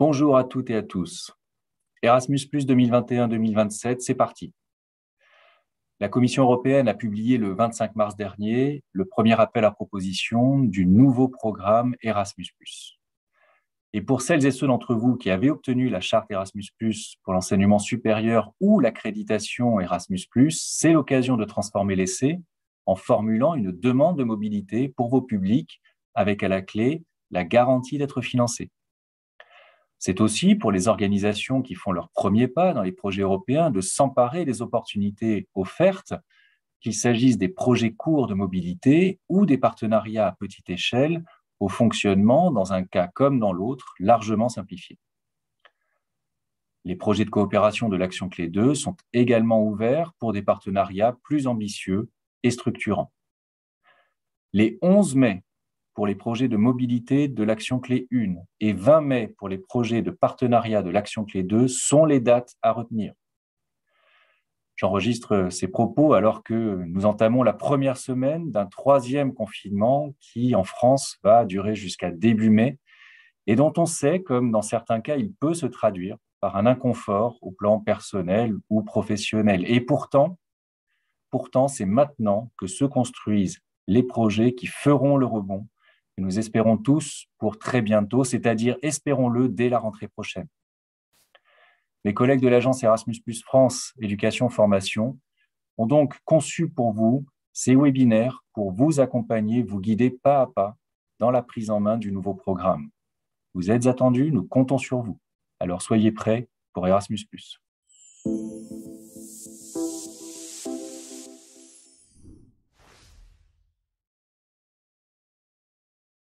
Bonjour à toutes et à tous. Erasmus 2021-2027, c'est parti. La Commission européenne a publié le 25 mars dernier le premier appel à proposition du nouveau programme Erasmus. Et pour celles et ceux d'entre vous qui avaient obtenu la charte Erasmus pour l'enseignement supérieur ou l'accréditation Erasmus, c'est l'occasion de transformer l'essai en formulant une demande de mobilité pour vos publics avec à la clé la garantie d'être financé. C'est aussi pour les organisations qui font leurs premiers pas dans les projets européens de s'emparer des opportunités offertes, qu'il s'agisse des projets courts de mobilité ou des partenariats à petite échelle au fonctionnement, dans un cas comme dans l'autre, largement simplifié. Les projets de coopération de l'action clé 2 sont également ouverts pour des partenariats plus ambitieux et structurants. Les 11 mai pour les projets de mobilité de l'action clé 1 et 20 mai pour les projets de partenariat de l'action clé 2 sont les dates à retenir. J'enregistre ces propos alors que nous entamons la première semaine d'un troisième confinement qui, en France, va durer jusqu'à début mai et dont on sait, comme dans certains cas, il peut se traduire par un inconfort au plan personnel ou professionnel. Et pourtant, pourtant c'est maintenant que se construisent les projets qui feront le rebond nous espérons tous pour très bientôt, c'est-à-dire espérons-le dès la rentrée prochaine. Mes collègues de l'agence Erasmus France Éducation Formation ont donc conçu pour vous ces webinaires pour vous accompagner, vous guider pas à pas dans la prise en main du nouveau programme. Vous êtes attendus, nous comptons sur vous. Alors soyez prêts pour Erasmus ⁇